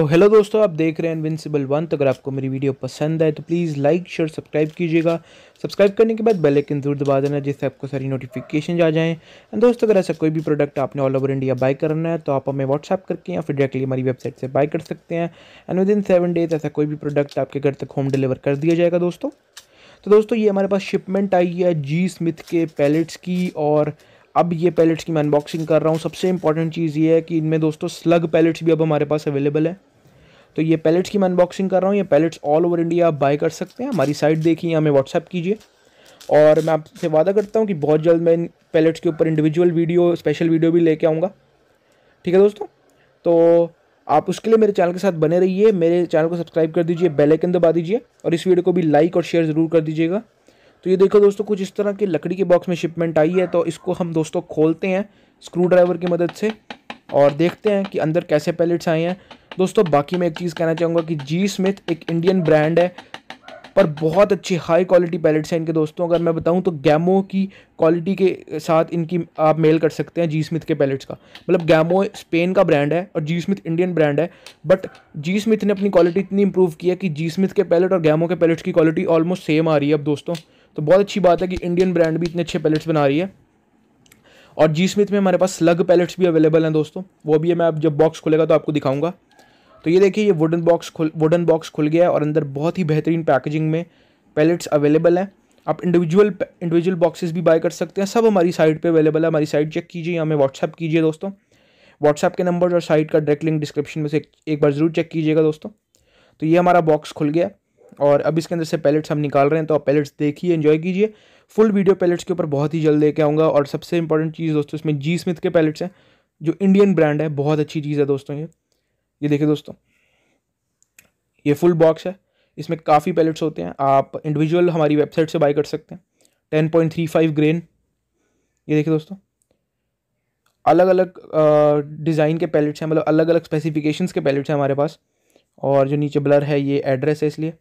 तो हेलो दोस्तों आप देख रहे हैं इनविंसिबल वन तो अगर आपको मेरी वीडियो पसंद आए तो प्लीज़ लाइक शेयर सब्सक्राइब कीजिएगा सब्सक्राइब करने के बाद बेल आइकन जरूर दबा देना जिससे आपको सारी नोटिफिकेशन आ जाएं एंड दोस्तों अगर ऐसा कोई भी प्रोडक्ट आपने ऑल ओवर इंडिया बाय करना है तो आप हमें व्हाट्सअप करके या फिर डायरेक्टली हमारी वेबसाइट से बाय कर सकते हैं and within seven days ऐसा कोई भी प्रोडक्ट आपके घर तक होम डिलीवर कर दिया जाएगा दोस्तों तो दोस्तों ये हमारे पास शिपमेंट आई है जी स्मिथ के पैलेट्स की और अब ये पैलेट्स की मैं अनबॉक्सिंग कर रहा हूँ सबसे इंपॉर्टेंट चीज़ ये है कि इनमें दोस्तों स्लग पैलेट्स भी अब हमारे पास अवेलेबल है तो ये पैलेट्स की मैं अनबॉक्सिंग कर रहा हूँ ये पैलेट्स ऑल ओवर इंडिया आप बाय कर सकते हैं हमारी साइट देखिए हमें व्हाट्सअप कीजिए और मैं आपसे वादा करता हूँ कि बहुत जल्द मैं इन पैलेट्स के ऊपर इंडिविजुअल वीडियो स्पेशल वीडियो भी लेके आऊँगा ठीक है दोस्तों तो आप उसके लिए मेरे चैनल के साथ बने रहिए मेरे चैनल को सब्सक्राइब कर दीजिए बेल आइकन दबा दीजिए और इस वीडियो को भी लाइक और शेयर ज़रूर कर दीजिएगा तो ये देखो दोस्तों कुछ इस तरह के लकड़ी के बॉक्स में शिपमेंट आई है तो इसको हम दोस्तों खोलते हैं स्क्रू ड्राइवर की मदद से और देखते हैं कि अंदर कैसे पैलेट्स आए हैं दोस्तों बाकी मैं एक चीज़ कहना चाहूँगा कि जी स्मिथ एक इंडियन ब्रांड है पर बहुत अच्छी हाई क्वालिटी पैलेट्स हैं इनके दोस्तों अगर मैं बताऊं तो गैमो की क्वालिटी के साथ इनकी आप मेल कर सकते हैं जी स्मिथ के पैलेट्स का मतलब गैमो स्पेन का ब्रांड है और जी स्मिथ इंडियन ब्रांड है बट जी स्मिथ ने अपनी क्वालिटी इतनी इंप्रूव की है कि जी स्मिथ के पैलेट और गैमो के पैलेट्स की क्वालिटी ऑलमोस्ट सेम आ रही है अब दोस्तों तो बहुत अच्छी बात है कि इंडियन ब्रांड भी इतने अच्छे पैलेट्स बना रही है और जी स्मिथ में हमारे पास स्लग पैलेट्स भी अवेलेबल हैं दोस्तों वो भी है मैं अब जब बॉक्स खुलेगा तो आपको दिखाऊंगा तो ये देखिए ये वुडन बॉक्स खुल वुडन बॉक्स खुल गया है और अंदर बहुत ही बेहतरीन पैकेजिंग में पैलेट्स अवेलेबल हैं आप इंडिविजुअल इंडिविजुअल बॉक्सेस भी बाय कर सकते हैं सब हमारी साइट पे अवेलेबल है हमारी साइट चेक कीजिए हमें व्हाट्सअप कीजिए दोस्तों व्हाट्सअप के नंबर और साइट का डायरेक्ट लिंक डिस्क्रिप्शन में से एक बार ज़रूर चेक कीजिएगा दोस्तों तो ये हमारा बॉक्स खुल गया और अब इसके अंदर से पैलेट्स हम निकाल रहे हैं तो आप पैलेट्स देखिए इन्जॉय कीजिए फुल वीडियो पैलेट्स के ऊपर बहुत ही जल्द लेके आऊँगा और सबसे इंपॉर्टेंट चीज़ दोस्तों इसमें जी स्मिथ के पैलेट्स हैं जो इंडियन ब्रांड है बहुत अच्छी चीज़ है दोस्तों ये ये देखिए दोस्तों ये फुल बॉक्स है इसमें काफ़ी पैलेट्स होते हैं आप इंडिविजुअल हमारी वेबसाइट से बाई कर सकते हैं ten point three five grain ये देखिए दोस्तों अलग अलग डिज़ाइन के पैलेट्स हैं मतलब अलग अलग स्पेसिफिकेशंस के पैलेट्स हैं हमारे पास और जो नीचे ब्लर है ये एड्रेस है इसलिए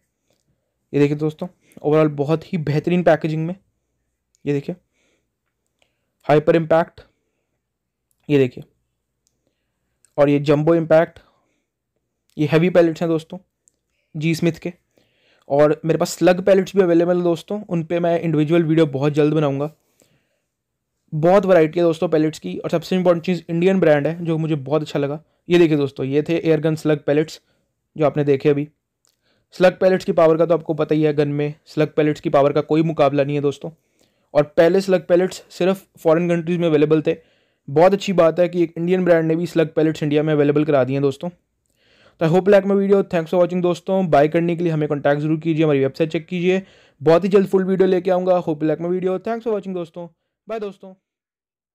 ये देखिए दोस्तों ओवरऑल बहुत ही बेहतरीन पैकेजिंग में ये देखिए हाइपर इम्पैक्ट ये देखिए और ये जंबो इम्पैक्ट ये हैवी पैलेट्स हैं दोस्तों जी स्मिथ के और मेरे पास स्लग पैलेट्स भी अवेलेबल हैं दोस्तों उन पर मैं इंडिविजुअल वीडियो बहुत जल्द बनाऊँगा बहुत वैरायटी है दोस्तों पैलेट्स की और सबसे इंपॉर्टेंट चीज़ इंडियन ब्रांड है जो मुझे बहुत अच्छा लगा ये देखिए दोस्तों ये थे एयर गन स्लग पैलेट्स जो आपने देखे अभी स्लग पैलेट्स की पावर का तो आपको पता ही है गन में स्लग पैलेट्स की पावर का कोई मुकाबला नहीं है दोस्तों और पहले स्लग पैलेट्स सिर्फ फॉरेन कंट्रीज़ में अवेलेबल थे बहुत अच्छी बात है कि एक इंडियन ब्रांड ने भी स्लग पैलेट्स इंडिया में अवेलेबल करा दिए हैं दोस्तों तो I hope like my video thanks for watching दोस्तों बाय करने के लिए हमें कॉन्टैक्ट जरूर कीजिए हमारी वेबसाइट चेक कीजिए बहुत ही जल्द फुल वीडियो लेके आऊँगा hope like my video thanks for watching दोस्तों बाय दोस्तों